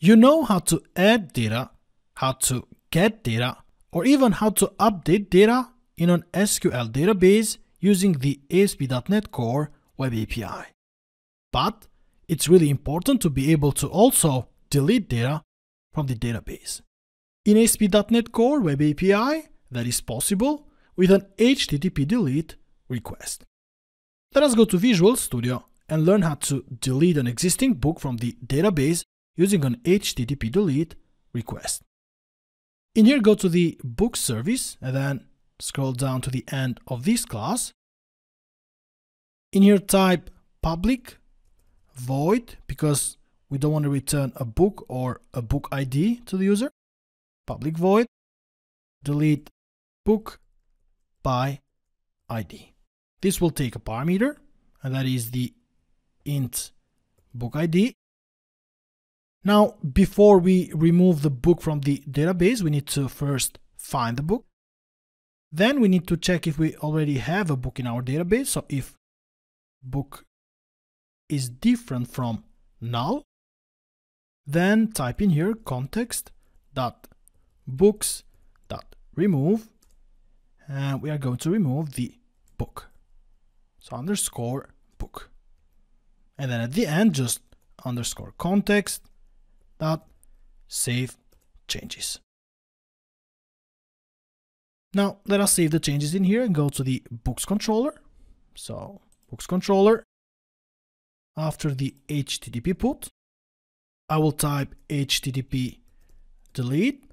You know how to add data, how to get data, or even how to update data in an SQL database using the ASP.NET Core Web API. But it's really important to be able to also delete data from the database. In ASP.NET Core Web API, that is possible with an HTTP delete request. Let us go to Visual Studio and learn how to delete an existing book from the database using an HTTP delete request. In here, go to the book service and then scroll down to the end of this class. In here, type public void because we don't want to return a book or a book ID to the user. Public void delete book by ID. This will take a parameter and that is the int book ID now, before we remove the book from the database, we need to first find the book. Then we need to check if we already have a book in our database. So if book is different from null, then type in here context dot books dot remove, and we are going to remove the book. So underscore book. And then at the end, just underscore context that save changes. Now let us save the changes in here and go to the books controller. So books controller after the HTTP put, I will type HTTP delete,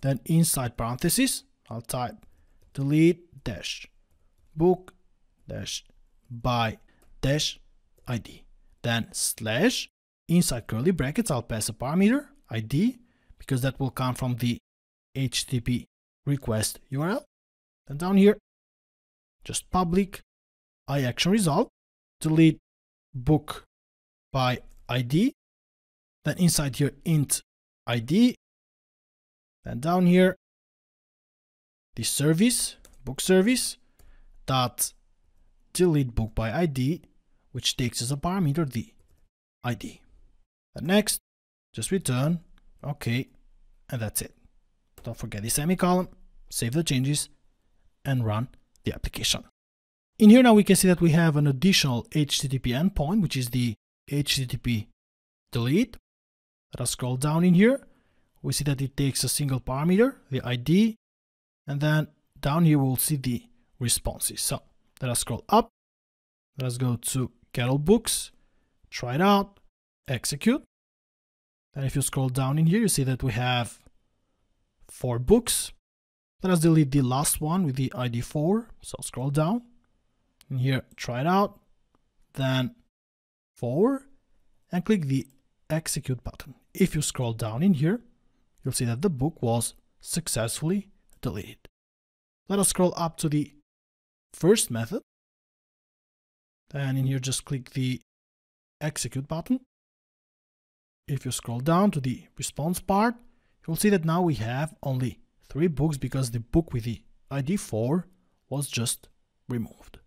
then inside parentheses, I'll type delete dash book dash by dash ID, then slash Inside curly brackets, I'll pass a parameter, ID, because that will come from the HTTP request URL. And down here, just public iaction result, delete book by ID. Then inside here, int ID. Then down here, the service, book service, dot delete book by ID, which takes as a parameter the ID next, just return, OK, and that's it. Don't forget the semicolon, save the changes, and run the application. In here now we can see that we have an additional HTTP endpoint, which is the HTTP delete. Let us scroll down in here. We see that it takes a single parameter, the ID, and then down here we'll see the responses. So let us scroll up. Let us go to Kettle Books, try it out, execute. And if you scroll down in here, you see that we have four books. Let us delete the last one with the ID 4. So scroll down and here, try it out, then four and click the execute button. If you scroll down in here, you'll see that the book was successfully deleted. Let us scroll up to the first method. Then in here, just click the execute button. If you scroll down to the response part, you'll see that now we have only three books because the book with the ID 4 was just removed.